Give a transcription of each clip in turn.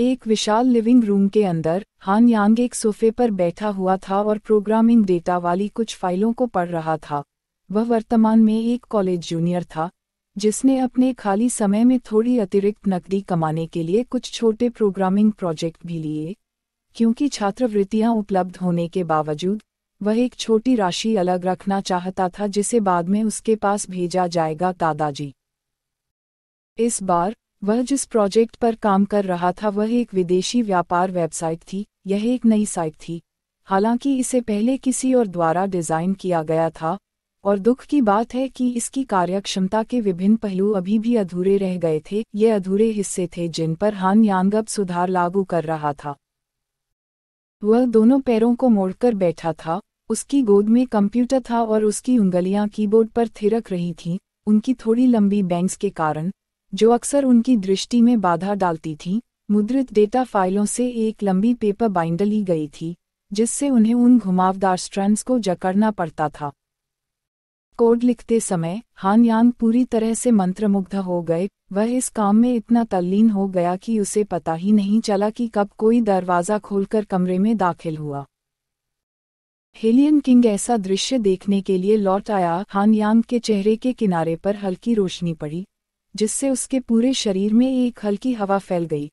एक विशाल living room के अंदर हान यांग एक सोफे पर बैठा हुआ था और प्रोग्रामिंग डेटा वाली कुछ फाइलों को पढ़ रहा था वह वर्तमान में एक कॉलेज जूनियर था जिसने अपने खाली समय में थोड़ी अतिरिक्त नकदी कमाने के लिए कुछ छोटे प्रोग्रामिंग प्रोजेक्ट भी लिए क्योंकि छात्रवृत्तियां उपलब्ध होने के बावजूद वह एक छोटी राशि अलग रखना चाहता था जिसे बाद में उसके पास भेजा जाएगा दादाजी इस बार वह जिस प्रोजेक्ट पर काम कर रहा था वह एक विदेशी व्यापार वेबसाइट थी यह एक नई साइट थी हालांकि इसे पहले किसी और द्वारा डिज़ाइन किया गया था और दुख की बात है कि इसकी कार्यक्षमता के विभिन्न पहलू अभी भी अधूरे रह गए थे ये अधूरे हिस्से थे जिन पर हान यांग सुधार लागू कर रहा था वह दोनों पैरों को मोड़कर बैठा था उसकी गोद में कंप्यूटर था और उसकी उंगलियां कीबोर्ड पर थिरक रही थीं उनकी थोड़ी लंबी बैंक्स के कारण जो अक्सर उनकी दृष्टि में बाधा डालती थी मुद्रित डेटा फाइलों से एक लंबी पेपर बाइंड ली गई थी जिससे उन्हें उन घुमावदार स्ट्रेंड्स को जकड़ना पड़ता था कोड लिखते समय हान यांग पूरी तरह से मंत्रमुग्ध हो गए वह इस काम में इतना तल्लीन हो गया कि उसे पता ही नहीं चला कि कब कोई दरवाज़ा खोलकर कमरे में दाखिल हुआ हेलियन किंग ऐसा दृश्य देखने के लिए लौट आया हान यांग के चेहरे के किनारे पर हल्की रोशनी पड़ी जिससे उसके पूरे शरीर में एक हल्की हवा फैल गई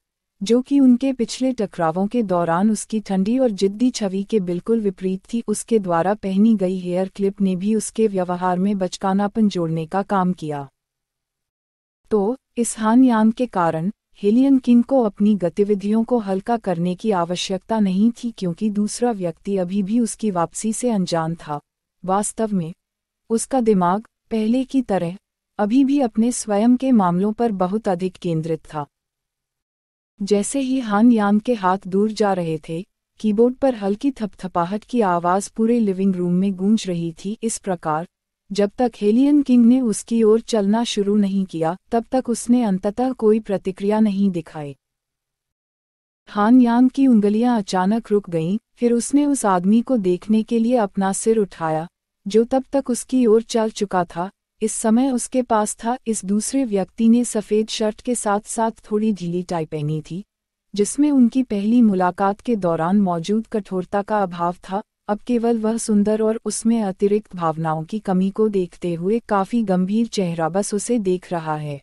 जो कि उनके पिछले टकरावों के दौरान उसकी ठंडी और जिद्दी छवि के बिल्कुल विपरीत थी उसके द्वारा पहनी गई हेयर क्लिप ने भी उसके व्यवहार में बचकानापन जोड़ने का काम किया तो इस हानयान के कारण हेलियन किंग को अपनी गतिविधियों को हल्का करने की आवश्यकता नहीं थी क्योंकि दूसरा व्यक्ति अभी भी उसकी वापसी से अनजान था वास्तव में उसका दिमाग पहले की तरह अभी भी अपने स्वयं के मामलों पर बहुत अधिक केंद्रित था जैसे ही हान यान के हाथ दूर जा रहे थे कीबोर्ड पर हल्की थपथपाहट की आवाज़ पूरे लिविंग रूम में गूंज रही थी इस प्रकार जब तक हेलियन किंग ने उसकी ओर चलना शुरू नहीं किया तब तक उसने अंततः कोई प्रतिक्रिया नहीं दिखाई हान यांग की उंगलियां अचानक रुक गईं, फिर उसने उस आदमी को देखने के लिए अपना सिर उठाया जो तब तक उसकी ओर चल चुका था इस समय उसके पास था इस दूसरे व्यक्ति ने सफ़ेद शर्ट के साथ साथ थोड़ी ढीली टाई पहनी थी जिसमें उनकी पहली मुलाकात के दौरान मौजूद कठोरता का अभाव था अब केवल वह सुंदर और उसमें अतिरिक्त भावनाओं की कमी को देखते हुए काफ़ी गंभीर चेहरा बस उसे देख रहा है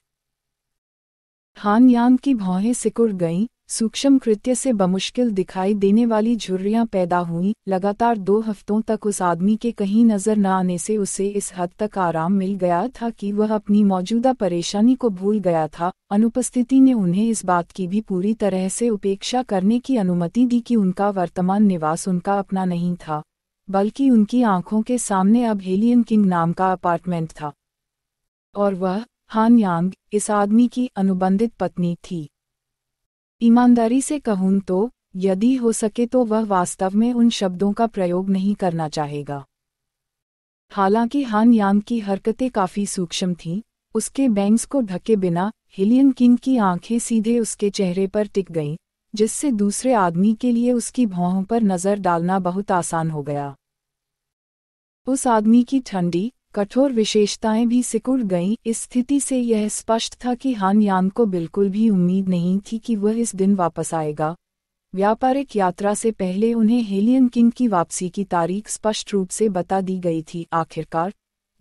हान यान की भौहें सिकुड़ गईं सूक्ष्म कृत्य से बमुश्किल दिखाई देने वाली झुर्रियां पैदा हुईं लगातार दो हफ्तों तक उस आदमी के कहीं नजर न आने से उसे इस हद तक आराम मिल गया था कि वह अपनी मौजूदा परेशानी को भूल गया था अनुपस्थिति ने उन्हें इस बात की भी पूरी तरह से उपेक्षा करने की अनुमति दी कि उनका वर्तमान निवास उनका अपना नहीं था बल्कि उनकी आंखों के सामने अब हेलियन किंग नाम का अपार्टमेंट था और वह हान यांग इस आदमी की अनुबंधित पत्नी थी ईमानदारी से कहूँ तो यदि हो सके तो वह वास्तव में उन शब्दों का प्रयोग नहीं करना चाहेगा हालांकि हान याम की हरकतें काफ़ी सूक्ष्म थीं उसके बैंग्स को ढके बिना हिलियन किंग की आंखें सीधे उसके चेहरे पर टिक गईं जिससे दूसरे आदमी के लिए उसकी भौहों पर नज़र डालना बहुत आसान हो गया उस आदमी की ठंडी कठोर विशेषताएं भी सिकुड़ गईं इस स्थिति से यह स्पष्ट था कि हान यान को बिल्कुल भी उम्मीद नहीं थी कि वह इस दिन वापस आएगा व्यापारिक यात्रा से पहले उन्हें हेलियन किंग की वापसी की तारीख स्पष्ट रूप से बता दी गई थी आखिरकार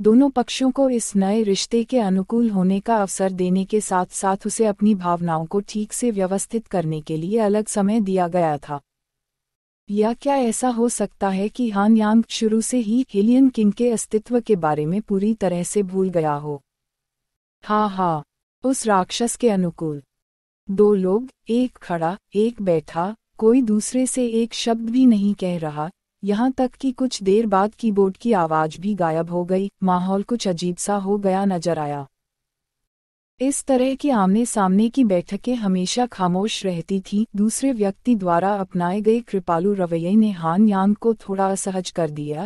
दोनों पक्षों को इस नए रिश्ते के अनुकूल होने का अवसर देने के साथ साथ उसे अपनी भावनाओं को ठीक से व्यवस्थित करने के लिए अलग समय दिया गया था या क्या ऐसा हो सकता है कि हान यांग शुरू से ही हिलियन किंग के अस्तित्व के बारे में पूरी तरह से भूल गया हो हाँ हाँ उस राक्षस के अनुकूल दो लोग एक खड़ा एक बैठा कोई दूसरे से एक शब्द भी नहीं कह रहा यहाँ तक कि कुछ देर बाद कीबोर्ड की आवाज भी गायब हो गई माहौल कुछ अजीब सा हो गया नजर आया इस तरह की आमने सामने की बैठकें हमेशा खामोश रहती थीं दूसरे व्यक्ति द्वारा अपनाए गए कृपालु रवैये ने हान यांग को थोड़ा असहज कर दिया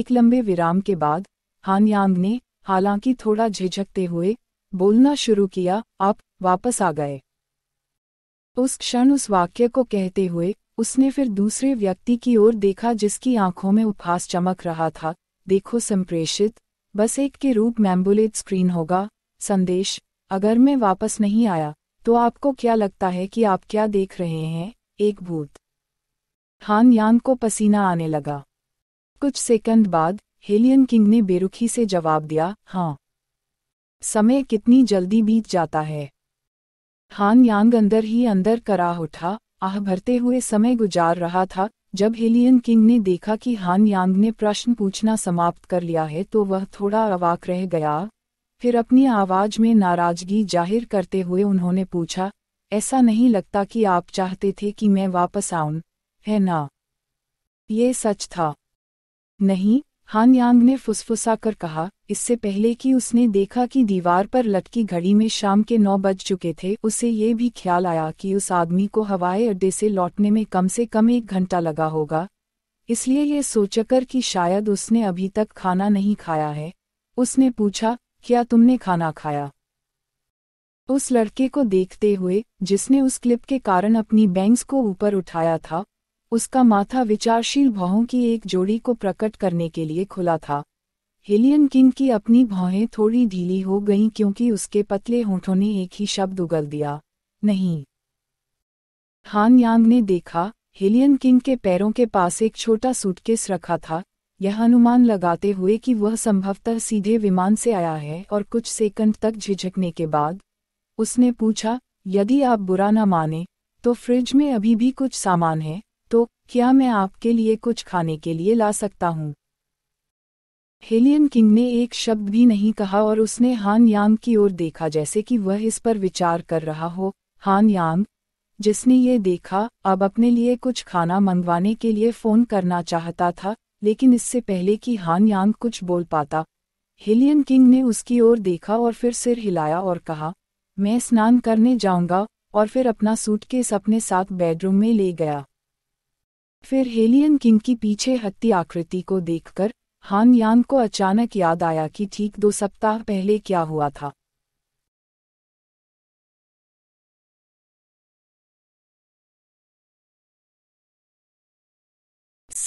एक लंबे विराम के बाद हान यांग ने हालांकि थोड़ा झिझकते हुए बोलना शुरू किया आप वापस आ गए उस क्षण उस वाक्य को कहते हुए उसने फिर दूसरे व्यक्ति की ओर देखा जिसकी आंखों में उपहास चमक रहा था देखो संप्रेषित बस एक के रूप मैम्बुलेट स्क्रीन होगा संदेश अगर मैं वापस नहीं आया तो आपको क्या लगता है कि आप क्या देख रहे हैं एक भूत हान यान को पसीना आने लगा कुछ सेकंड बाद हेलियन किंग ने बेरुखी से जवाब दिया हाँ समय कितनी जल्दी बीत जाता है हान यांग अंदर ही अंदर कराह उठा आह भरते हुए समय गुजार रहा था जब हेलियन किंग ने देखा कि हान यांग ने प्रश्न पूछना समाप्त कर लिया है तो वह थोड़ा अवाक रह गया फिर अपनी आवाज में नाराजगी जाहिर करते हुए उन्होंने पूछा ऐसा नहीं लगता कि आप चाहते थे कि मैं वापस आऊं है ना ये सच था नहीं हान यांग ने फुसफुसा कर कहा इससे पहले कि उसने देखा कि दीवार पर लटकी घड़ी में शाम के नौ बज चुके थे उसे ये भी ख्याल आया कि उस आदमी को हवाई अड्डे से लौटने में कम से कम एक घंटा लगा होगा इसलिए ये सोचकर कि शायद उसने अभी तक खाना नहीं खाया है उसने पूछा क्या तुमने खाना खाया उस लड़के को देखते हुए जिसने उस क्लिप के कारण अपनी बैंग्स को ऊपर उठाया था उसका माथा विचारशील भौहों की एक जोड़ी को प्रकट करने के लिए खुला था हिलियन किंग की अपनी भौहें थोड़ी ढीली हो गईं क्योंकि उसके पतले होठों ने एक ही शब्द उगल दिया नहीं हान यांग ने देखा हिलियन किंग के पैरों के पास एक छोटा सूटकेस रखा था यह अनुमान लगाते हुए कि वह संभवतः सीधे विमान से आया है और कुछ सेकंड तक झिझकने के बाद उसने पूछा यदि आप बुरा न माने तो फ्रिज में अभी भी कुछ सामान है तो क्या मैं आपके लिए कुछ खाने के लिए ला सकता हूँ हेलियन किंग ने एक शब्द भी नहीं कहा और उसने हान यांग की ओर देखा जैसे कि वह इस पर विचार कर रहा हो हान यांग जिसने ये देखा अब अपने लिए कुछ खाना मंगवाने के लिए फ़ोन करना चाहता था लेकिन इससे पहले कि हान यांग कुछ बोल पाता हिलियन किंग ने उसकी ओर देखा और फिर सिर हिलाया और कहा मैं स्नान करने जाऊंगा और फिर अपना सूटकेस अपने साथ बेडरूम में ले गया फिर हेलियन किंग की पीछे हत्ती आकृति को देखकर हान यान को अचानक याद आया कि ठीक दो सप्ताह पहले क्या हुआ था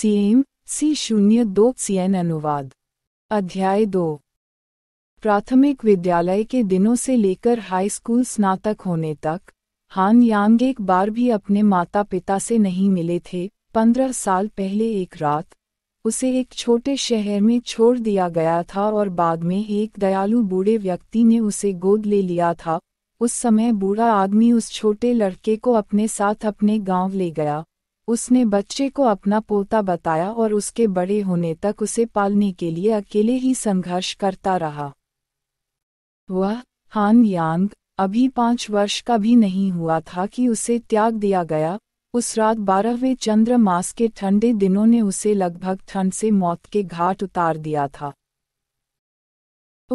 सीएम सी शून्य दो एन अनुवाद अध्याय दो प्राथमिक विद्यालय के दिनों से लेकर हाई स्कूल स्नातक होने तक हान यांग एक बार भी अपने माता पिता से नहीं मिले थे पंद्रह साल पहले एक रात उसे एक छोटे शहर में छोड़ दिया गया था और बाद में एक दयालु बूढ़े व्यक्ति ने उसे गोद ले लिया था उस समय बूढ़ा आदमी उस छोटे लड़के को अपने साथ अपने गांव ले गया उसने बच्चे को अपना पोता बताया और उसके बड़े होने तक उसे पालने के लिए अकेले ही संघर्ष करता रहा वह हान यांग अभी पाँच वर्ष का भी नहीं हुआ था कि उसे त्याग दिया गया उस रात बारहवें चंद्र मास के ठंडे दिनों ने उसे लगभग ठंड से मौत के घाट उतार दिया था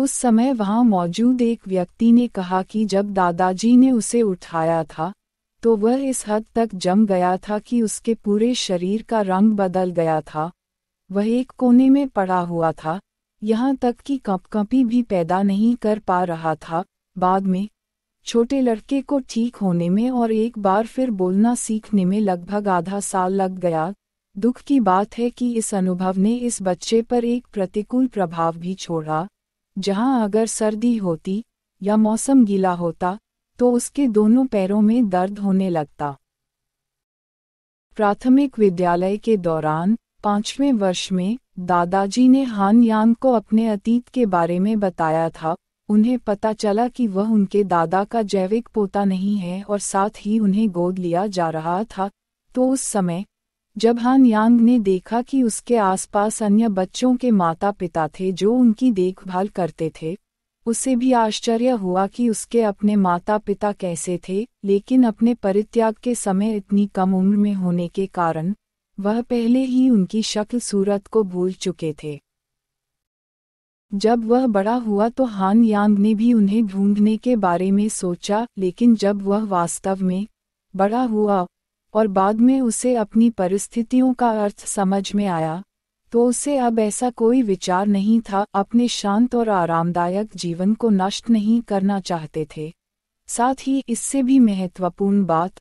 उस समय वहां मौजूद एक व्यक्ति ने कहा कि जब दादाजी ने उसे उठाया था तो वह इस हद तक जम गया था कि उसके पूरे शरीर का रंग बदल गया था वह एक कोने में पड़ा हुआ था यहाँ तक कि कपकपी भी पैदा नहीं कर पा रहा था बाद में छोटे लड़के को ठीक होने में और एक बार फिर बोलना सीखने में लगभग आधा साल लग गया दुख की बात है कि इस अनुभव ने इस बच्चे पर एक प्रतिकूल प्रभाव भी छोड़ा जहाँ अगर सर्दी होती या मौसम गीला होता तो उसके दोनों पैरों में दर्द होने लगता प्राथमिक विद्यालय के दौरान पांचवें वर्ष में दादाजी ने हान यांग को अपने अतीत के बारे में बताया था उन्हें पता चला कि वह उनके दादा का जैविक पोता नहीं है और साथ ही उन्हें गोद लिया जा रहा था तो उस समय जब हान यांग ने देखा कि उसके आसपास अन्य बच्चों के माता पिता थे जो उनकी देखभाल करते थे उसे भी आश्चर्य हुआ कि उसके अपने माता पिता कैसे थे लेकिन अपने परित्याग के समय इतनी कम उम्र में होने के कारण वह पहले ही उनकी शक्ल सूरत को भूल चुके थे जब वह बड़ा हुआ तो हान यांग ने भी उन्हें ढूंढने के बारे में सोचा लेकिन जब वह वास्तव में बड़ा हुआ और बाद में उसे अपनी परिस्थितियों का अर्थ समझ में आया तो उसे अब ऐसा कोई विचार नहीं था अपने शांत और आरामदायक जीवन को नष्ट नहीं करना चाहते थे साथ ही इससे भी महत्वपूर्ण बात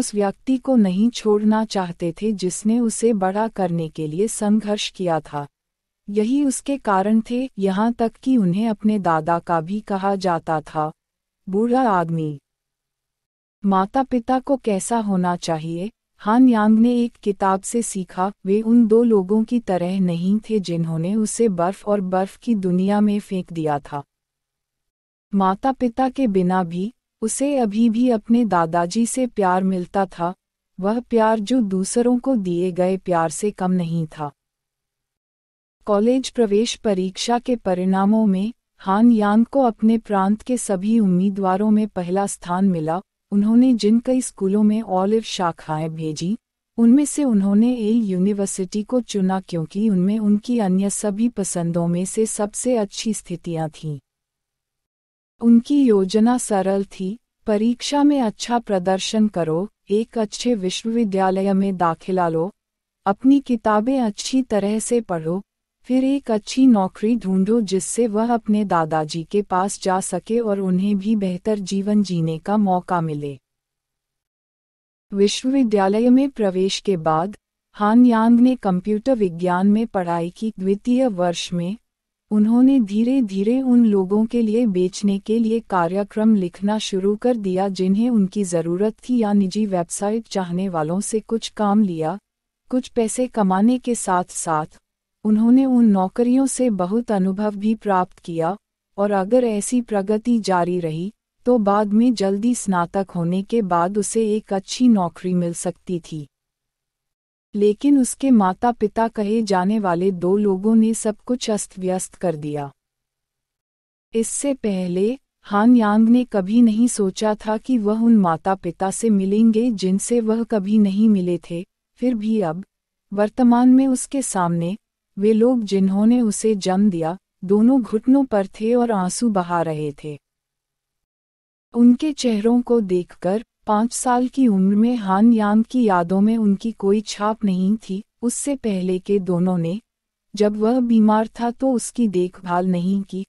उस व्यक्ति को नहीं छोड़ना चाहते थे जिसने उसे बड़ा करने के लिए संघर्ष किया था यही उसके कारण थे यहाँ तक कि उन्हें अपने दादा का भी कहा जाता था बूढ़ा आदमी माता पिता को कैसा होना चाहिए हान यांग ने एक किताब से सीखा वे उन दो लोगों की तरह नहीं थे जिन्होंने उसे बर्फ और बर्फ की दुनिया में फेंक दिया था माता पिता के बिना भी उसे अभी भी अपने दादाजी से प्यार मिलता था वह प्यार जो दूसरों को दिए गए प्यार से कम नहीं था कॉलेज प्रवेश परीक्षा के परिणामों में हान यांग को अपने प्रांत के सभी उम्मीदवारों में पहला स्थान मिला उन्होंने जिन कई स्कूलों में ऑलिव शाखाएं भेजी उनमें से उन्होंने एल यूनिवर्सिटी को चुना क्योंकि उनमें उनकी अन्य सभी पसंदों में से सबसे अच्छी स्थितियां थीं उनकी योजना सरल थी परीक्षा में अच्छा प्रदर्शन करो एक अच्छे विश्वविद्यालय में दाखिला लो अपनी किताबें अच्छी तरह से पढ़ो फिर एक अच्छी नौकरी ढूंढो जिससे वह अपने दादाजी के पास जा सके और उन्हें भी बेहतर जीवन जीने का मौका मिले विश्वविद्यालय में प्रवेश के बाद हान यांग ने कंप्यूटर विज्ञान में पढ़ाई की द्वितीय वर्ष में उन्होंने धीरे धीरे उन लोगों के लिए बेचने के लिए कार्यक्रम लिखना शुरू कर दिया जिन्हें उनकी ज़रूरत थी या निजी वेबसाइट चाहने वालों से कुछ काम लिया कुछ पैसे कमाने के साथ साथ उन्होंने उन नौकरियों से बहुत अनुभव भी प्राप्त किया और अगर ऐसी प्रगति जारी रही तो बाद में जल्दी स्नातक होने के बाद उसे एक अच्छी नौकरी मिल सकती थी लेकिन उसके माता पिता कहे जाने वाले दो लोगों ने सब कुछ अस्त व्यस्त कर दिया इससे पहले हान यांग ने कभी नहीं सोचा था कि वह उन माता पिता से मिलेंगे जिनसे वह कभी नहीं मिले थे फिर भी अब वर्तमान में उसके सामने वे लोग जिन्होंने उसे जन्म दिया दोनों घुटनों पर थे और आंसू बहा रहे थे उनके चेहरों को देखकर पाँच साल की उम्र में हान याम की यादों में उनकी कोई छाप नहीं थी उससे पहले के दोनों ने जब वह बीमार था तो उसकी देखभाल नहीं की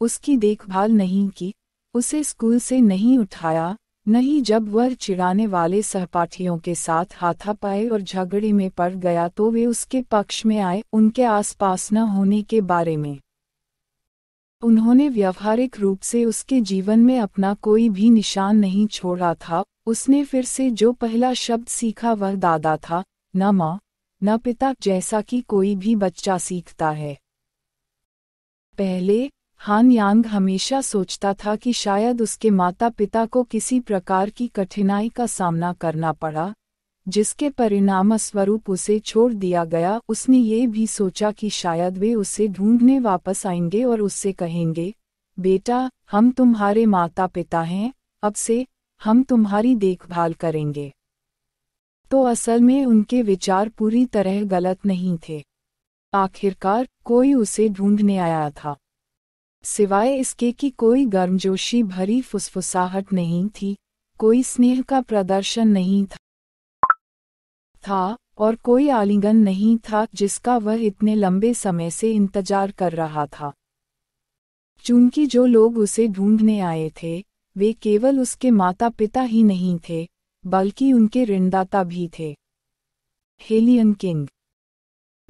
उसकी देखभाल नहीं की उसे स्कूल से नहीं उठाया नहीं जब वह चिढ़ाने वाले सहपाठियों के साथ हाथापाई और झगड़े में पड़ गया तो वे उसके पक्ष में आए उनके आसपास न होने के बारे में उन्होंने व्यवहारिक रूप से उसके जीवन में अपना कोई भी निशान नहीं छोड़ा था उसने फिर से जो पहला शब्द सीखा वह दादा था न माँ न पिता जैसा कि कोई भी बच्चा सीखता है पहले हान यांग हमेशा सोचता था कि शायद उसके माता पिता को किसी प्रकार की कठिनाई का सामना करना पड़ा जिसके परिणामस्वरूप उसे छोड़ दिया गया उसने ये भी सोचा कि शायद वे उसे ढूंढने वापस आएंगे और उससे कहेंगे बेटा हम तुम्हारे माता पिता हैं अब से हम तुम्हारी देखभाल करेंगे तो असल में उनके विचार पूरी तरह गलत नहीं थे आखिरकार कोई उसे ढूंढने आया था सिवाय इसके कि कोई गर्मजोशी भरी फुसफुसाहट नहीं थी कोई स्नेह का प्रदर्शन नहीं था था और कोई आलिंगन नहीं था जिसका वह इतने लंबे समय से इंतजार कर रहा था चूंकि जो लोग उसे ढूंढने आए थे वे केवल उसके माता पिता ही नहीं थे बल्कि उनके ऋणदाता भी थे हेलियन किंग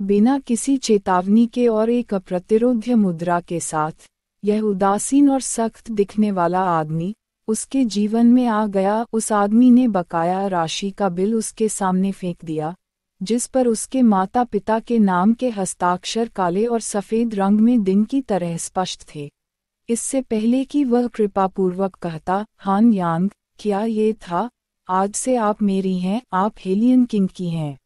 बिना किसी चेतावनी के और एक अप्रतिरोध्य मुद्रा के साथ यह उदासीन और सख्त दिखने वाला आदमी उसके जीवन में आ गया उस आदमी ने बकाया राशि का बिल उसके सामने फेंक दिया जिस पर उसके माता पिता के नाम के हस्ताक्षर काले और सफ़ेद रंग में दिन की तरह स्पष्ट थे इससे पहले कि वह कृपापूर्वक कहता हान यांग क्या ये था आज से आप मेरी हैं आप हेलियन किंग की हैं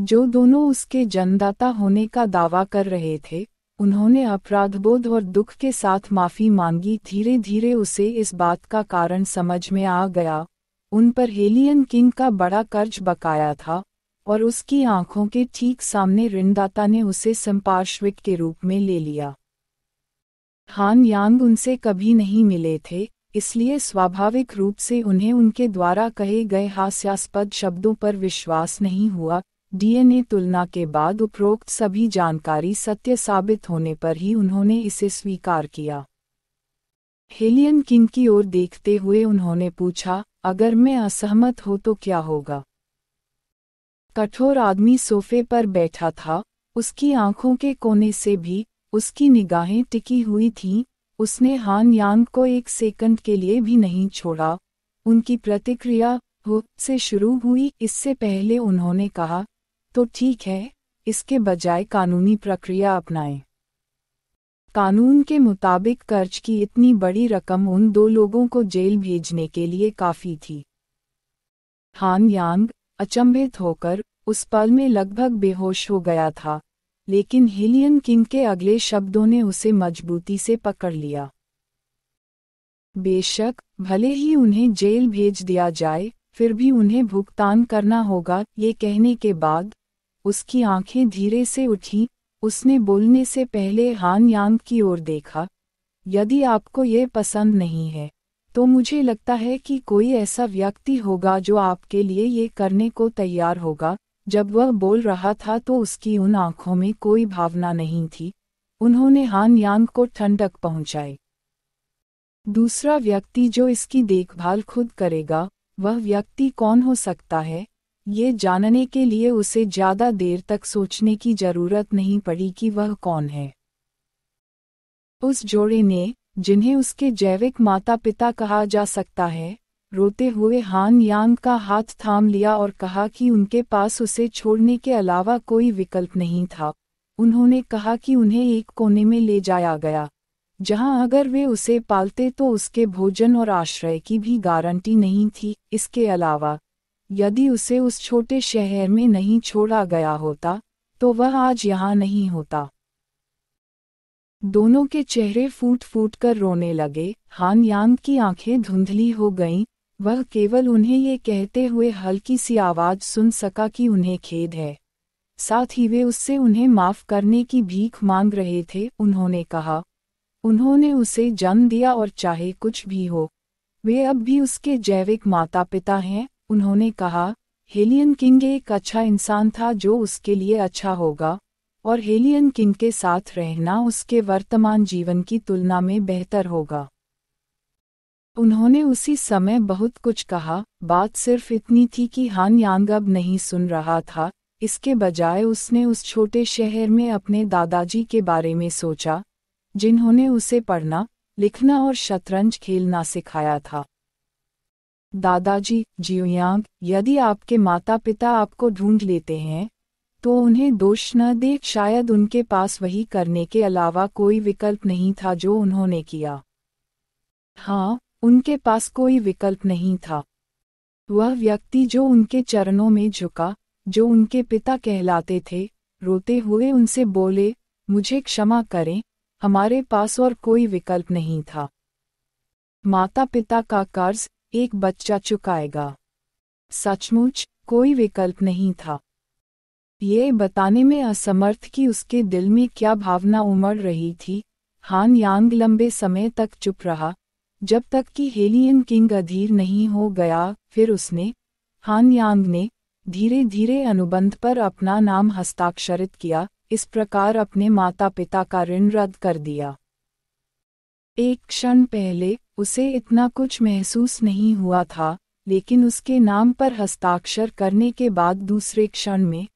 जो दोनों उसके जन्मदाता होने का दावा कर रहे थे उन्होंने अपराधबोध और दुख के साथ माफ़ी मांगी धीरे धीरे उसे इस बात का कारण समझ में आ गया उन पर हेलियन किंग का बड़ा कर्ज बकाया था और उसकी आंखों के ठीक सामने ऋणदाता ने उसे संपार्श्विक के रूप में ले लिया हान यांग उनसे कभी नहीं मिले थे इसलिए स्वाभाविक रूप से उन्हें उनके द्वारा कहे गए हास्यास्पद शब्दों पर विश्वास नहीं हुआ डीएनए तुलना के बाद उपरोक्त सभी जानकारी सत्य साबित होने पर ही उन्होंने इसे स्वीकार किया हेलियन किंग की ओर देखते हुए उन्होंने पूछा अगर मैं असहमत हो तो क्या होगा कठोर आदमी सोफे पर बैठा था उसकी आंखों के कोने से भी उसकी निगाहें टिकी हुई थीं उसने हान यान को एक सेकंड के लिए भी नहीं छोड़ा उनकी प्रतिक्रिया हो से शुरू हुई इससे पहले उन्होंने कहा तो ठीक है इसके बजाय कानूनी प्रक्रिया अपनाएं कानून के मुताबिक कर्ज की इतनी बड़ी रकम उन दो लोगों को जेल भेजने के लिए काफ़ी थी हान यांग अचंभित होकर उस पल में लगभग बेहोश हो गया था लेकिन हिलियन किंग के अगले शब्दों ने उसे मजबूती से पकड़ लिया बेशक भले ही उन्हें जेल भेज दिया जाए फिर भी उन्हें भुगतान करना होगा ये कहने के बाद उसकी आंखें धीरे से उठी उसने बोलने से पहले हान यांग की ओर देखा यदि आपको यह पसंद नहीं है तो मुझे लगता है कि कोई ऐसा व्यक्ति होगा जो आपके लिए ये करने को तैयार होगा जब वह बोल रहा था तो उसकी उन आंखों में कोई भावना नहीं थी उन्होंने हान यांग को ठंडक पहुंचाई दूसरा व्यक्ति जो इसकी देखभाल खुद करेगा वह व्यक्ति कौन हो सकता है ये जानने के लिए उसे ज्यादा देर तक सोचने की जरूरत नहीं पड़ी कि वह कौन है उस जोड़े ने जिन्हें उसके जैविक माता पिता कहा जा सकता है रोते हुए हान यांग का हाथ थाम लिया और कहा कि उनके पास उसे छोड़ने के अलावा कोई विकल्प नहीं था उन्होंने कहा कि उन्हें एक कोने में ले जाया गया जहां अगर वे उसे पालते तो उसके भोजन और आश्रय की भी गारंटी नहीं थी इसके अलावा यदि उसे उस छोटे शहर में नहीं छोड़ा गया होता तो वह आज यहाँ नहीं होता दोनों के चेहरे फूट फूट कर रोने लगे हान यांग की आंखें धुंधली हो गईं वह केवल उन्हें ये कहते हुए हल्की सी आवाज़ सुन सका कि उन्हें खेद है साथ ही वे उससे उन्हें माफ़ करने की भीख मांग रहे थे उन्होंने कहा उन्होंने उसे जन्म दिया और चाहे कुछ भी हो वे अब भी उसके जैविक माता पिता हैं उन्होंने कहा हेलियन किंग एक अच्छा इंसान था जो उसके लिए अच्छा होगा और हेलियन किंग के साथ रहना उसके वर्तमान जीवन की तुलना में बेहतर होगा उन्होंने उसी समय बहुत कुछ कहा बात सिर्फ इतनी थी कि हान यांग अब नहीं सुन रहा था इसके बजाय उसने उस छोटे शहर में अपने दादाजी के बारे में सोचा जिन्होंने उसे पढ़ना लिखना और शतरंज खेलना सिखाया था दादाजी जियोयांग यदि आपके माता पिता आपको ढूंढ लेते हैं तो उन्हें दोष न दे शायद उनके पास वही करने के अलावा कोई विकल्प नहीं था जो उन्होंने किया हाँ उनके पास कोई विकल्प नहीं था वह व्यक्ति जो उनके चरणों में झुका जो उनके पिता कहलाते थे रोते हुए उनसे बोले मुझे क्षमा करें हमारे पास और कोई विकल्प नहीं था माता पिता का कर्ज एक बच्चा चुकाएगा सचमुच कोई विकल्प नहीं था ये बताने में असमर्थ कि उसके दिल में क्या भावना उमड़ रही थी हान यांग लंबे समय तक चुप रहा जब तक कि हेलियन किंग अधीर नहीं हो गया फिर उसने हान यांग ने धीरे धीरे अनुबंध पर अपना नाम हस्ताक्षरित किया इस प्रकार अपने माता पिता का ऋण रद्द कर दिया एक क्षण पहले उसे इतना कुछ महसूस नहीं हुआ था लेकिन उसके नाम पर हस्ताक्षर करने के बाद दूसरे क्षण में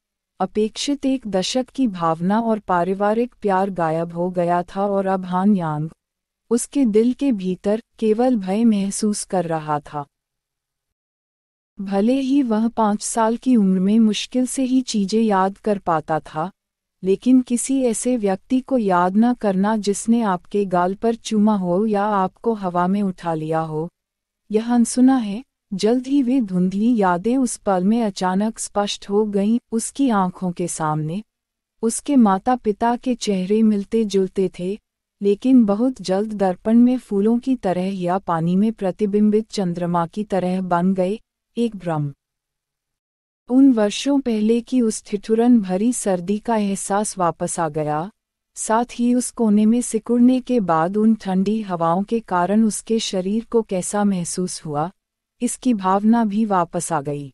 अपेक्षित एक दशक की भावना और पारिवारिक प्यार गायब हो गया था और अब हान यांग उसके दिल के भीतर केवल भय महसूस कर रहा था भले ही वह पाँच साल की उम्र में मुश्किल से ही चीजें याद कर पाता था लेकिन किसी ऐसे व्यक्ति को याद न करना जिसने आपके गाल पर चूमा हो या आपको हवा में उठा लिया हो यह अनसुना है जल्द ही वे धुंधली यादें उस पल में अचानक स्पष्ट हो गईं उसकी आंखों के सामने उसके माता पिता के चेहरे मिलते जुलते थे लेकिन बहुत जल्द दर्पण में फूलों की तरह या पानी में प्रतिबिंबित चंद्रमा की तरह बन गए एक भ्रम उन वर्षों पहले की उस ठिठुरन भरी सर्दी का एहसास वापस आ गया साथ ही उस कोने में सिकुड़ने के बाद उन ठंडी हवाओं के कारण उसके शरीर को कैसा महसूस हुआ इसकी भावना भी वापस आ गई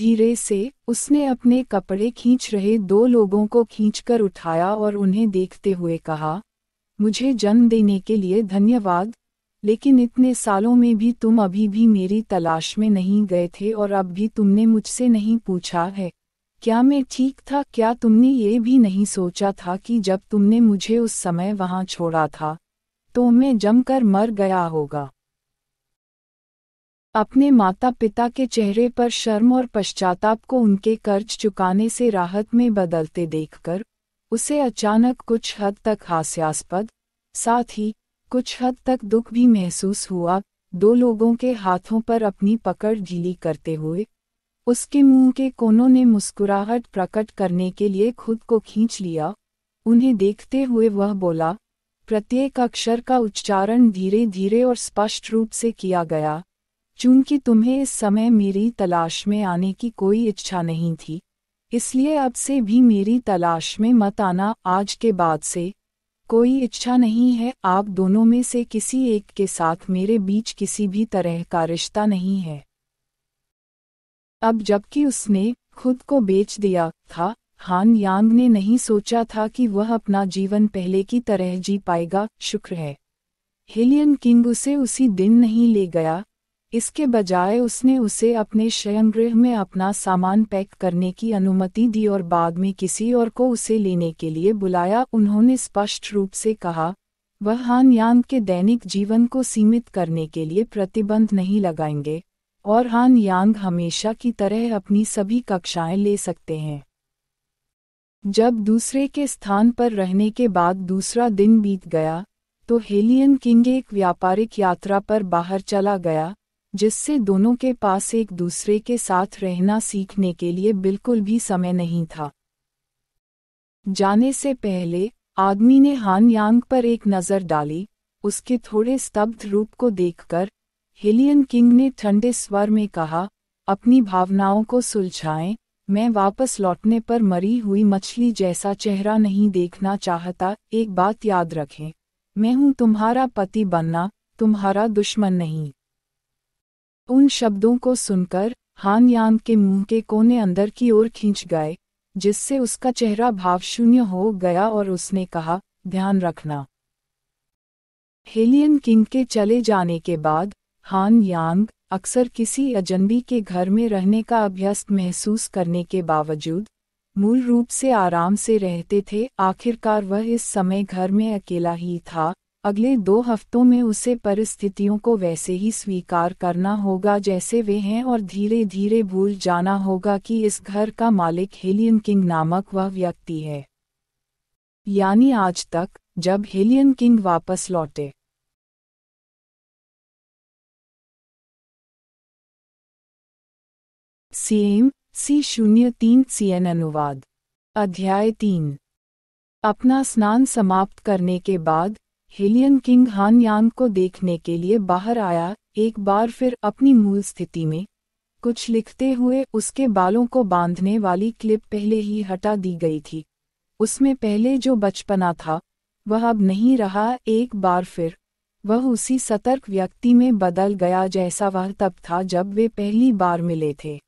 धीरे से उसने अपने कपड़े खींच रहे दो लोगों को खींचकर उठाया और उन्हें देखते हुए कहा मुझे जन्म देने के लिए धन्यवाद लेकिन इतने सालों में भी तुम अभी भी मेरी तलाश में नहीं गए थे और अब भी तुमने मुझसे नहीं पूछा है क्या मैं ठीक था क्या तुमने ये भी नहीं सोचा था कि जब तुमने मुझे उस समय वहां छोड़ा था तो मैं जमकर मर गया होगा अपने माता पिता के चेहरे पर शर्म और पश्चाताप को उनके कर्ज चुकाने से राहत में बदलते देखकर उसे अचानक कुछ हद तक हास्यास्पद साथ ही कुछ हद तक दुख भी महसूस हुआ दो लोगों के हाथों पर अपनी पकड़ ढीली करते हुए उसके मुंह के कोनों ने मुस्कुराहट प्रकट करने के लिए खुद को खींच लिया उन्हें देखते हुए वह बोला प्रत्येक अक्षर का उच्चारण धीरे धीरे और स्पष्ट रूप से किया गया चूंकि तुम्हें इस समय मेरी तलाश में आने की कोई इच्छा नहीं थी इसलिए अब से भी मेरी तलाश में मत आना आज के बाद से कोई इच्छा नहीं है आप दोनों में से किसी एक के साथ मेरे बीच किसी भी तरह का रिश्ता नहीं है अब जबकि उसने खुद को बेच दिया था हान यांग ने नहीं सोचा था कि वह अपना जीवन पहले की तरह जी पाएगा शुक्र है हिलियन किंग उसे उसी दिन नहीं ले गया इसके बजाय उसने उसे अपने शयनगृह में अपना सामान पैक करने की अनुमति दी और बाद में किसी और को उसे लेने के लिए बुलाया उन्होंने स्पष्ट रूप से कहा वह हान यांग के दैनिक जीवन को सीमित करने के लिए प्रतिबंध नहीं लगाएंगे और हान यांग हमेशा की तरह अपनी सभी कक्षाएं ले सकते हैं जब दूसरे के स्थान पर रहने के बाद दूसरा दिन बीत गया तो हेलियन किंग एक व्यापारिक यात्रा पर बाहर चला गया जिससे दोनों के पास एक दूसरे के साथ रहना सीखने के लिए बिल्कुल भी समय नहीं था जाने से पहले आदमी ने हान यांग पर एक नज़र डाली उसके थोड़े स्तब्ध रूप को देखकर हिलियन किंग ने ठंडे स्वर में कहा अपनी भावनाओं को सुलझाएं मैं वापस लौटने पर मरी हुई मछली जैसा चेहरा नहीं देखना चाहता एक बात याद रखें मैं हूं तुम्हारा पति बनना तुम्हारा दुश्मन नहीं उन शब्दों को सुनकर हान यांग के मुंह के कोने अंदर की ओर खींच गए जिससे उसका चेहरा भावशून्य हो गया और उसने कहा ध्यान रखना हेलियन किंग के चले जाने के बाद हान यांग अक्सर किसी अजनबी के घर में रहने का अभ्यस्त महसूस करने के बावजूद मूल रूप से आराम से रहते थे आखिरकार वह इस समय घर में अकेला ही था अगले दो हफ्तों में उसे परिस्थितियों को वैसे ही स्वीकार करना होगा जैसे वे हैं और धीरे धीरे भूल जाना होगा कि इस घर का मालिक हेलियन किंग नामक वह व्यक्ति है यानी आज तक जब हेलियन किंग वापस लौटे सीएम सी शून्य तीन सी एन अनुवाद अध्याय तीन अपना स्नान समाप्त करने के बाद हेलियन किंग हान यांग को देखने के लिए बाहर आया एक बार फिर अपनी मूल स्थिति में कुछ लिखते हुए उसके बालों को बांधने वाली क्लिप पहले ही हटा दी गई थी उसमें पहले जो बचपना था वह अब नहीं रहा एक बार फिर वह उसी सतर्क व्यक्ति में बदल गया जैसा वह तब था जब वे पहली बार मिले थे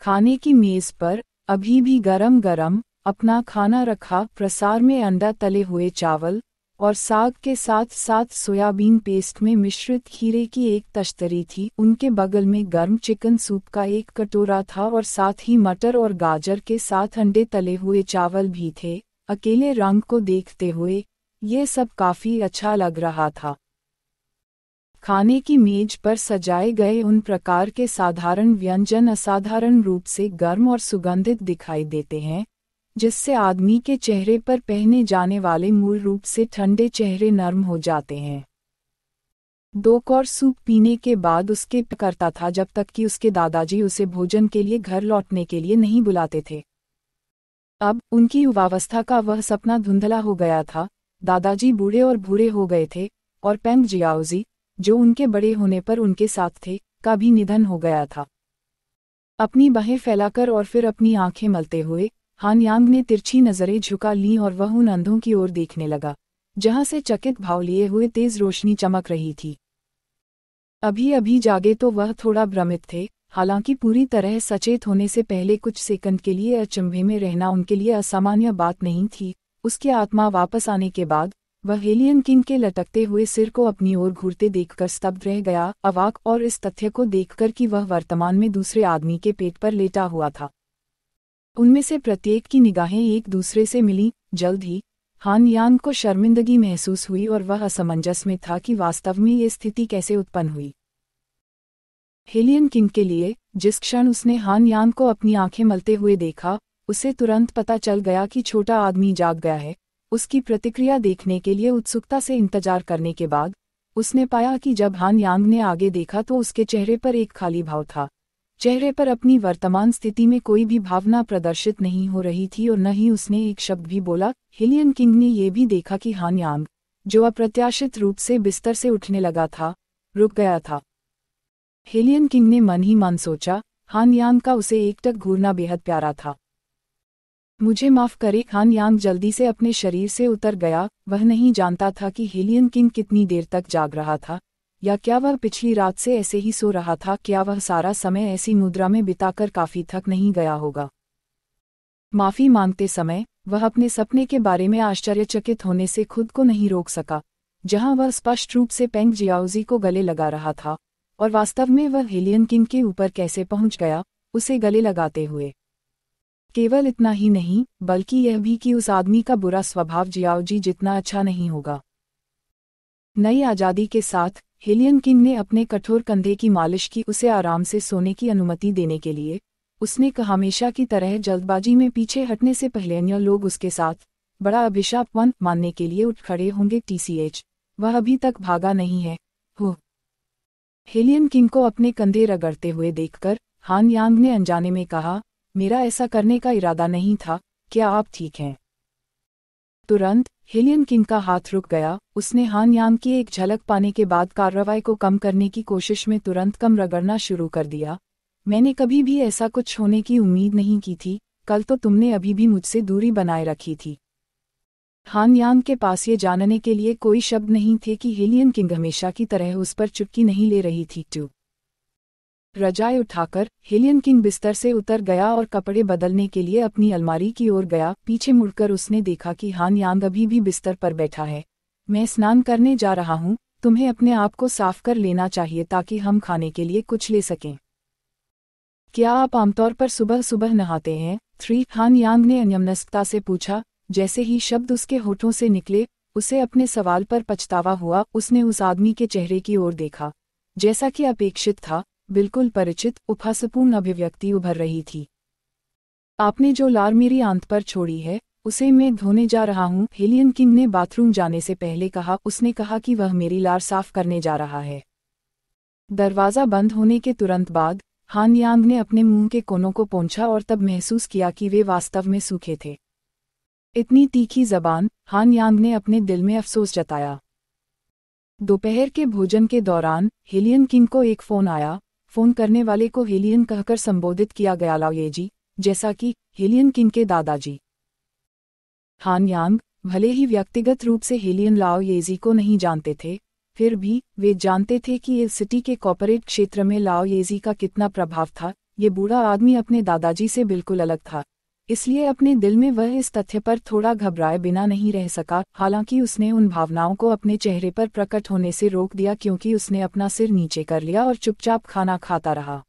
खाने की मेज पर अभी भी गरम गरम अपना खाना रखा प्रसार में अंडा तले हुए चावल और साग के साथ साथ सोयाबीन पेस्ट में मिश्रित खीरे की एक तश्तरी थी उनके बगल में गर्म चिकन सूप का एक कटोरा था और साथ ही मटर और गाजर के साथ अंडे तले हुए चावल भी थे अकेले रंग को देखते हुए ये सब काफ़ी अच्छा लग रहा था खाने की मेज पर सजाए गए उन प्रकार के साधारण व्यंजन असाधारण रूप से गर्म और सुगंधित दिखाई देते हैं जिससे आदमी के चेहरे पर पहने जाने वाले मूल रूप से ठंडे चेहरे नर्म हो जाते हैं दो कौर सूप पीने के बाद उसके करता था जब तक कि उसके दादाजी उसे भोजन के लिए घर लौटने के लिए नहीं बुलाते थे अब उनकी युवावस्था का वह सपना धुंधला हो गया था दादाजी बूढ़े और भूरे हो गए थे और पेंग जियाउजी जो उनके बड़े होने पर उनके साथ थे का भी निधन हो गया था अपनी बहें फैलाकर और फिर अपनी आंखें मलते हुए हानयांग ने तिरछी नज़रें झुका ली और वह उन अंधों की ओर देखने लगा जहां से चकित भाव लिए हुए तेज रोशनी चमक रही थी अभी अभी जागे तो वह थोड़ा भ्रमित थे हालांकि पूरी तरह सचेत होने से पहले कुछ सेकंड के लिए अचंभे में रहना उनके लिए असामान्य बात नहीं थी उसकी आत्मा वापस आने के बाद वह हेलियन किंग के लटकते हुए सिर को अपनी ओर घूरते देखकर स्तब्ध रह गया अवाक और इस तथ्य को देखकर कि वह वर्तमान में दूसरे आदमी के पेट पर लेटा हुआ था उनमें से प्रत्येक की निगाहें एक दूसरे से मिलीं जल्द ही हान यान को शर्मिंदगी महसूस हुई और वह असमंजस में था कि वास्तव में ये स्थिति कैसे उत्पन्न हुई हेलियन किंग के लिए जिस क्षण उसने हान यान को अपनी आंखें मलते हुए देखा उसे तुरंत पता चल गया कि छोटा आदमी जाग गया है उसकी प्रतिक्रिया देखने के लिए उत्सुकता से इंतजार करने के बाद उसने पाया कि जब हान यांग ने आगे देखा तो उसके चेहरे पर एक खाली भाव था चेहरे पर अपनी वर्तमान स्थिति में कोई भी भावना प्रदर्शित नहीं हो रही थी और न ही उसने एक शब्द भी बोला हिलियन किंग ने यह भी देखा कि हान यांग जो अप्रत्याशित रूप से बिस्तर से उठने लगा था रुक गया था हेलियन किंग ने मन ही मन सोचा हान यांग का उसे एकटक घूरना बेहद प्यारा था मुझे माफ करे खान यांग जल्दी से अपने शरीर से उतर गया वह नहीं जानता था कि हेलियन किंग कितनी देर तक जाग रहा था या क्या वह पिछली रात से ऐसे ही सो रहा था क्या वह सारा समय ऐसी मुद्रा में बिताकर काफी थक नहीं गया होगा माफी मांगते समय वह अपने सपने के बारे में आश्चर्यचकित होने से खुद को नहीं रोक सका जहां वह स्पष्ट रूप से पेंग जियाउजी को गले लगा रहा था और वास्तव में वह हिलियन किंग के ऊपर कैसे पहुंच गया उसे गले लगाते हुए केवल इतना ही नहीं बल्कि यह भी कि उस आदमी का बुरा स्वभाव जियाउजी जितना अच्छा नहीं होगा नई आज़ादी के साथ हेलियन किंग ने अपने कठोर कंधे की मालिश की उसे आराम से सोने की अनुमति देने के लिए उसने हमेशा की तरह जल्दबाजी में पीछे हटने से पहले अन्य लोग उसके साथ बड़ा अभिशापवंत मानने के लिए उठ खड़े होंगे टीसीएच वह अभी तक भागा नहीं है हो हेलियन किंग को अपने कंधे रगड़ते हुए देखकर हान यांग ने अनजाने में कहा मेरा ऐसा करने का इरादा नहीं था क्या आप ठीक हैं तुरंत हिलियन किंग का हाथ रुक गया उसने हानयान की एक झलक पाने के बाद कार्रवाई को कम करने की कोशिश में तुरंत कम रगड़ना शुरू कर दिया मैंने कभी भी ऐसा कुछ होने की उम्मीद नहीं की थी कल तो तुमने अभी भी मुझसे दूरी बनाए रखी थी हानयान के पास ये जानने के लिए कोई शब्द नहीं थे कि हिलियन किंग हमेशा की तरह उस पर चुटकी नहीं ले रही थी ट्यूब रजाई उठाकर हिलियन किंग बिस्तर से उतर गया और कपड़े बदलने के लिए अपनी अलमारी की ओर गया पीछे मुड़कर उसने देखा कि हान यांग अभी भी बिस्तर पर बैठा है मैं स्नान करने जा रहा हूँ तुम्हें अपने आप को साफ कर लेना चाहिए ताकि हम खाने के लिए कुछ ले सकें क्या आप आमतौर पर सुबह सुबह नहाते हैं थ्री हान यांग ने अन्यमनस्कता से पूछा जैसे ही शब्द उसके होठों से निकले उसे अपने सवाल पर पछतावा हुआ उसने उस आदमी के चेहरे की ओर देखा जैसा कि अपेक्षित था बिल्कुल परिचित उपहासपूर्ण अभिव्यक्ति उभर रही थी आपने जो लार मेरी आंत पर छोड़ी है उसे मैं धोने जा रहा हूँ हेलियन किंग ने बाथरूम जाने से पहले कहा उसने कहा कि वह मेरी लार साफ करने जा रहा है दरवाज़ा बंद होने के तुरंत बाद हान यांग ने अपने मुंह के कोनों को पहुंचा और तब महसूस किया कि वे वास्तव में सूखे थे इतनी तीखी जबान हान यांग ने अपने दिल में अफसोस जताया दोपहर के भोजन के दौरान हेलियन किंग को एक फ़ोन आया फोन करने वाले को हेलियन कहकर संबोधित किया गया लाओयेजी जैसा कि हेलियन किन के दादाजी हान यांग भले ही व्यक्तिगत रूप से हेलियन लाओ येजी को नहीं जानते थे फिर भी वे जानते थे कि इस सिटी के कॉरपोरेट क्षेत्र में लाओ येजी का कितना प्रभाव था ये बूढ़ा आदमी अपने दादाजी से बिल्कुल अलग था इसलिए अपने दिल में वह इस तथ्य पर थोड़ा घबराए बिना नहीं रह सका हालांकि उसने उन भावनाओं को अपने चेहरे पर प्रकट होने से रोक दिया क्योंकि उसने अपना सिर नीचे कर लिया और चुपचाप खाना खाता रहा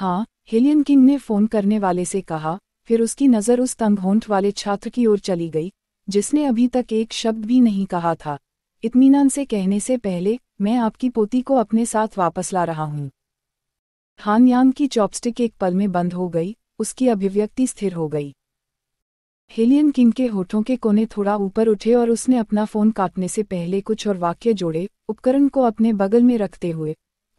हाँ हिलियन किंग ने फ़ोन करने वाले से कहा फिर उसकी नज़र उस तंगहोंठ वाले छात्र की ओर चली गई जिसने अभी तक एक शब्द भी नहीं कहा था इतमीनान से कहने से पहले मैं आपकी पोती को अपने साथ वापस ला रहा हूँ हानयांग की चॉपस्टिक एक पल में बंद हो गई उसकी अभिव्यक्ति स्थिर हो गई हेलियन किंग के होठों के कोने थोड़ा ऊपर उठे और उसने अपना फ़ोन काटने से पहले कुछ और वाक्य जोड़े उपकरण को अपने बगल में रखते हुए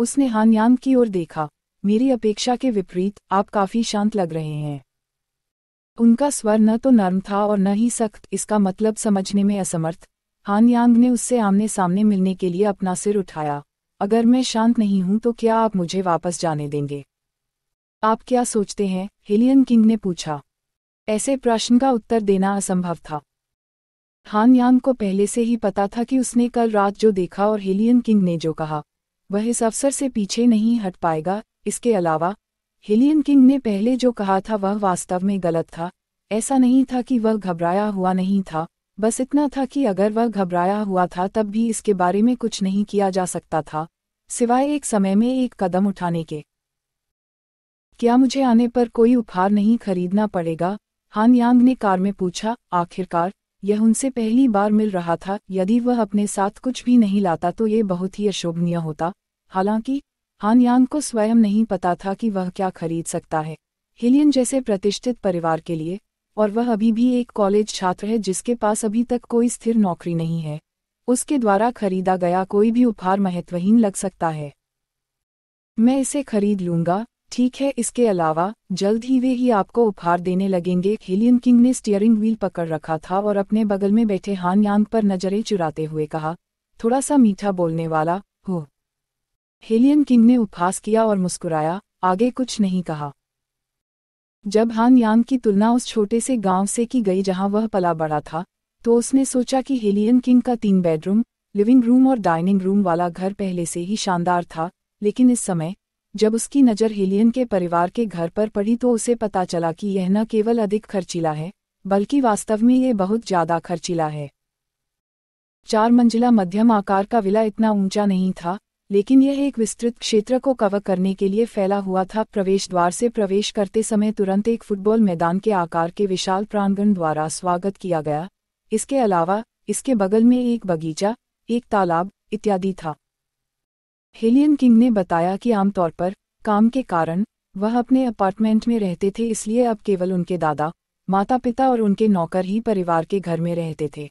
उसने हानयांग की ओर देखा मेरी अपेक्षा के विपरीत आप काफ़ी शांत लग रहे हैं उनका स्वर न तो नर्म था और न ही सख्त इसका मतलब समझने में असमर्थ हानयांग ने उससे आमने सामने मिलने के लिए अपना सिर उठाया अगर मैं शांत नहीं हूं तो क्या आप मुझे वापस जाने देंगे आप क्या सोचते हैं हिलियन किंग ने पूछा ऐसे प्रश्न का उत्तर देना असंभव था हान यांग को पहले से ही पता था कि उसने कल रात जो देखा और हिलियन किंग ने जो कहा वह इस अवसर से पीछे नहीं हट पाएगा इसके अलावा हिलियन किंग ने पहले जो कहा था वह वास्तव में गलत था ऐसा नहीं था कि वह घबराया हुआ नहीं था बस इतना था कि अगर वह घबराया हुआ था तब भी इसके बारे में कुछ नहीं किया जा सकता था सिवाय एक समय में एक कदम उठाने के क्या मुझे आने पर कोई उपहार नहीं खरीदना पड़ेगा हान यांग ने कार में पूछा आखिरकार यह उनसे पहली बार मिल रहा था यदि वह अपने साथ कुछ भी नहीं लाता तो ये बहुत ही अशोभनीय होता हालांकि हान यांग को स्वयं नहीं पता था कि वह क्या खरीद सकता है हिलियन जैसे प्रतिष्ठित परिवार के लिए और वह अभी भी एक कॉलेज छात्र है जिसके पास अभी तक कोई स्थिर नौकरी नहीं है उसके द्वारा खरीदा गया कोई भी उपहार महत्वहीन लग सकता है मैं इसे खरीद लूंगा ठीक है इसके अलावा जल्द ही वे ही आपको उपहार देने लगेंगे हेलियन किंग ने स्टीयरिंग व्हील पकड़ रखा था और अपने बगल में बैठे हान यांग पर नजरें चुराते हुए कहा थोड़ा सा मीठा बोलने वाला हो हेलियन किंग ने उपहास किया और मुस्कुराया आगे कुछ नहीं कहा जब हान यांग की तुलना उस छोटे से गांव से की गई जहां वह पला बड़ा था तो उसने सोचा कि हेलियन किंग का तीन बेडरूम लिविंग रूम और डाइनिंग रूम वाला घर पहले से ही शानदार था लेकिन इस समय जब उसकी नज़र हिलियन के परिवार के घर पर पड़ी तो उसे पता चला कि यह न केवल अधिक खर्चीला है बल्कि वास्तव में ये बहुत ज़्यादा खर्चीला है चार मंजिला मध्यम आकार का विला इतना ऊंचा नहीं था लेकिन यह एक विस्तृत क्षेत्र को कवर करने के लिए फैला हुआ था प्रवेश द्वार से प्रवेश करते समय तुरंत एक फुटबॉल मैदान के आकार के विशाल प्रांगण द्वारा स्वागत किया गया इसके अलावा इसके बगल में एक बगीचा एक तालाब इत्यादि था हेलियन किंग ने बताया कि आमतौर पर काम के कारण वह अपने अपार्टमेंट में रहते थे इसलिए अब केवल उनके दादा माता पिता और उनके नौकर ही परिवार के घर में रहते थे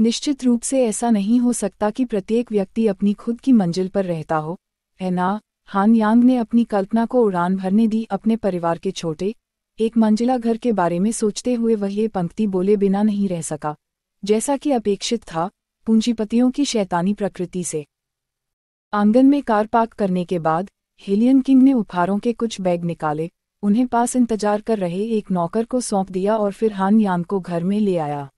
निश्चित रूप से ऐसा नहीं हो सकता कि प्रत्येक व्यक्ति अपनी खुद की मंजिल पर रहता हो है ना हान यांग ने अपनी कल्पना को उड़ान भरने दी अपने परिवार के छोटे एक मंजिला घर के बारे में सोचते हुए वह ये पंक्ति बोले बिना नहीं रह सका जैसा कि अपेक्षित था पूंजीपतियों की शैतानी प्रकृति से आंगन में कार पार्क करने के बाद हेलियन किंग ने उपहारों के कुछ बैग निकाले उन्हें पास इंतजार कर रहे एक नौकर को सौंप दिया और फिर हान यान को घर में ले आया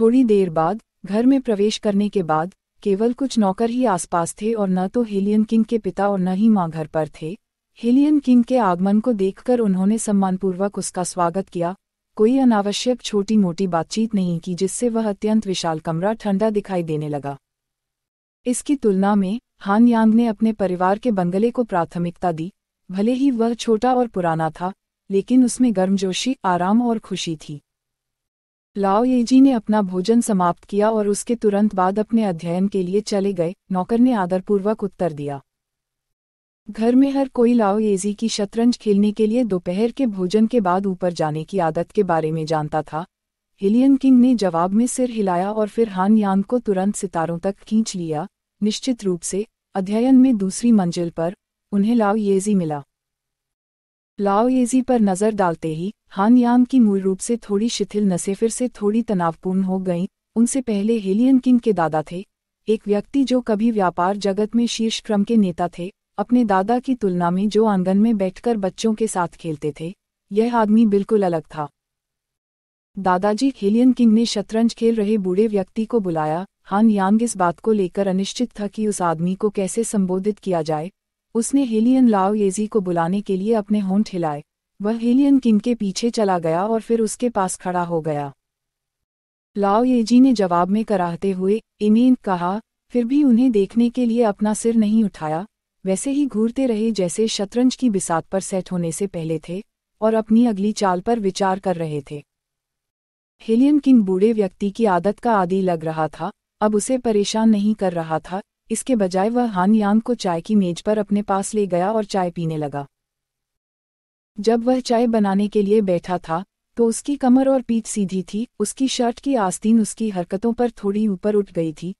थोड़ी देर बाद घर में प्रवेश करने के बाद केवल कुछ नौकर ही आसपास थे और न तो हेलियन किंग के पिता और न ही माँ घर पर थे हेलियन किंग के आगमन को देखकर उन्होंने सम्मानपूर्वक उसका स्वागत किया कोई अनावश्यक छोटी मोटी बातचीत नहीं की जिससे वह अत्यंत विशाल कमरा ठंडा दिखाई देने लगा इसकी तुलना में हान यांग ने अपने परिवार के बंगले को प्राथमिकता दी भले ही वह छोटा और पुराना था लेकिन उसमें गर्मजोशी आराम और खुशी थी लाओ येजी ने अपना भोजन समाप्त किया और उसके तुरंत बाद अपने अध्ययन के लिए चले गए नौकर ने आदरपूर्वक उत्तर दिया घर में हर कोई लाओ येजी की शतरंज खेलने के लिए दोपहर के भोजन के बाद ऊपर जाने की आदत के बारे में जानता था हिलियन किंग ने जवाब में सिर हिलाया और फिर हान यांग को तुरंत सितारों तक खींच लिया निश्चित रूप से अध्ययन में दूसरी मंजिल पर उन्हें लाओ येजी मिला लाओ येजी पर नज़र डालते ही हान यांग की मूल रूप से थोड़ी शिथिल नसें फिर से थोड़ी तनावपूर्ण हो गईं उनसे पहले हेलियन किंग के दादा थे एक व्यक्ति जो कभी व्यापार जगत में शीर्ष क्रम के नेता थे अपने दादा की तुलना में जो आंगन में बैठकर बच्चों के साथ खेलते थे यह आदमी बिल्कुल अलग था दादाजी हेलियन किंग ने शतरंज खेल रहे बूढ़े व्यक्ति को बुलाया हान यांग इस बात को लेकर अनिश्चित था कि उस आदमी को कैसे संबोधित किया जाए उसने हेलियन लाओ येजी को बुलाने के लिए अपने होंठ हिलाए वह हेलियन किंग के पीछे चला गया और फिर उसके पास खड़ा हो गया लाओ येजी ने जवाब में कराहते हुए इमेन कहा फिर भी उन्हें देखने के लिए अपना सिर नहीं उठाया वैसे ही घूरते रहे जैसे शतरंज की बिसात पर सेट होने से पहले थे और अपनी अगली चाल पर विचार कर रहे थे हेलियम किन बूढ़े व्यक्ति की आदत का आदि लग रहा था अब उसे परेशान नहीं कर रहा था इसके बजाय वह हान यांग को चाय की मेज पर अपने पास ले गया और चाय पीने लगा जब वह चाय बनाने के लिए बैठा था तो उसकी कमर और पीठ सीधी थी उसकी शर्ट की आस्तीन उसकी हरकतों पर थोड़ी ऊपर उठ गई थी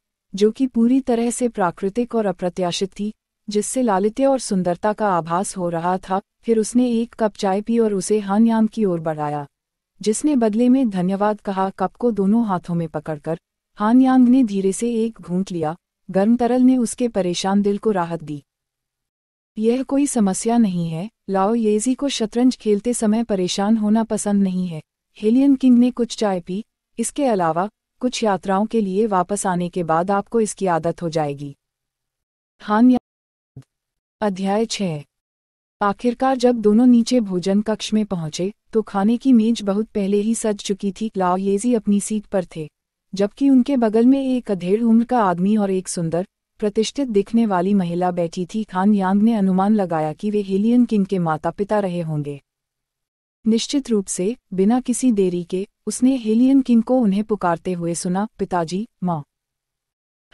जो कि पूरी तरह से प्राकृतिक और अप्रत्याशित थी जिससे लालित्य और सुंदरता का आभास हो रहा था फिर उसने एक कप चाय पी और उसे हान की ओर बढ़ाया जिसने बदले में धन्यवाद कहा कप को दोनों हाथों में पकड़कर हानयांग ने धीरे से एक घूंट लिया गर्म तरल ने उसके परेशान दिल को राहत दी यह कोई समस्या नहीं है लाओ येजी को शतरंज खेलते समय परेशान होना पसंद नहीं है हेलियन किंग ने कुछ चाय पी इसके अलावा कुछ यात्राओं के लिए वापस आने के बाद आपको इसकी आदत हो जाएगी हान अध्याय छः आखिरकार जब दोनों नीचे भोजन कक्ष में पहुंचे तो खाने की मेज बहुत पहले ही सज चुकी थी लाओयेजी अपनी सीट पर थे जबकि उनके बगल में एक अधेड़ उम्र का आदमी और एक सुंदर प्रतिष्ठित दिखने वाली महिला बैठी थी खान यांग ने अनुमान लगाया कि वे हेलियन किंग के माता पिता रहे होंगे निश्चित रूप से बिना किसी देरी के उसने हेलियन किंग को उन्हें पुकारते हुए सुना पिताजी माँ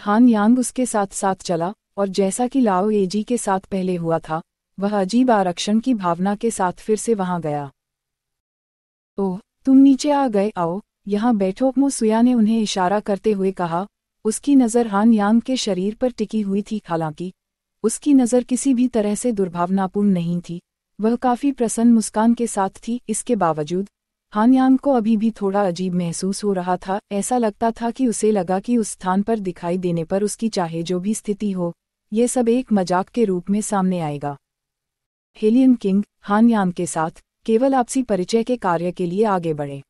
खान यांग उसके साथ साथ चला और जैसा कि लाओ एजी के साथ पहले हुआ था वह अजीब आरक्षण की भावना के साथ फिर से वहां गया ओह तुम नीचे आ गए आओ यहां बैठो मोसुया ने उन्हें इशारा करते हुए कहा उसकी नज़र हान यांग के शरीर पर टिकी हुई थी हालांकि उसकी नज़र किसी भी तरह से दुर्भावनापूर्ण नहीं थी वह काफ़ी प्रसन्न मुस्कान के साथ थी इसके बावजूद हान यांग को अभी भी थोड़ा अजीब महसूस हो रहा था ऐसा लगता था कि उसे लगा कि उस स्थान पर दिखाई देने पर उसकी चाहे जो भी स्थिति हो ये सब एक मजाक के रूप में सामने आएगा हेलियन किंग हान याम के साथ केवल आपसी परिचय के कार्य के लिए आगे बढ़े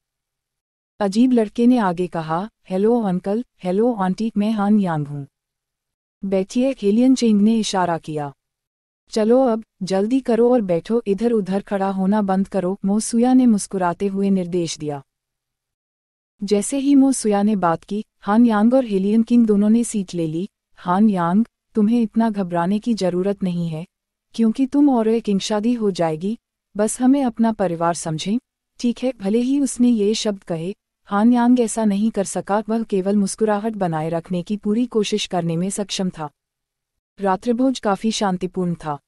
अजीब लड़के ने आगे कहा हेलो अंकल हेलो आंटी मैं हान यांग हूँ बैठिए हेलियन चिंग ने इशारा किया चलो अब जल्दी करो और बैठो इधर उधर खड़ा होना बंद करो मोसुया ने मुस्कुराते हुए निर्देश दिया जैसे ही मोसुया ने बात की हान यांग और हेलियन किंग दोनों ने सीट ले ली हान यांग तुम्हें इतना घबराने की जरूरत नहीं है क्योंकि तुम और एक इंशादी हो जाएगी बस हमें अपना परिवार समझें ठीक है भले ही उसने ये शब्द कहे हान यांग ऐसा नहीं कर सका वह केवल मुस्कुराहट बनाए रखने की पूरी कोशिश करने में सक्षम था रात्रिभोज काफी शांतिपूर्ण था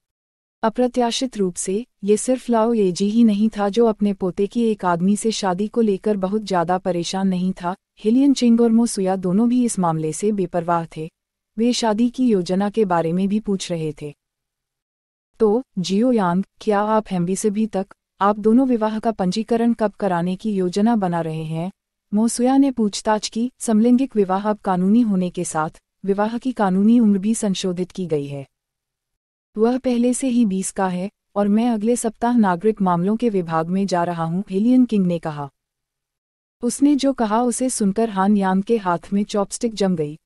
अप्रत्याशित रूप से ये सिर्फ लाओ येजी ही नहीं था जो अपने पोते की एक आदमी से शादी को लेकर बहुत ज़्यादा परेशान नहीं था हिलियन चिंग और मोसुया दोनों भी इस मामले से बेपरवाह थे वे शादी की योजना के बारे में भी पूछ रहे थे तो जियो यांग क्या आप हेम्बी से भी तक आप दोनों विवाह का पंजीकरण कब कराने की योजना बना रहे हैं मोसुया ने पूछताछ की समलिंगिक विवाह अब कानूनी होने के साथ विवाह की कानूनी उम्र भी संशोधित की गई है वह पहले से ही बीस का है और मैं अगले सप्ताह नागरिक मामलों के विभाग में जा रहा हूं हिलियन किंग ने कहा उसने जो कहा उसे सुनकर हान यांग के हाथ में चॉपस्टिक जम गई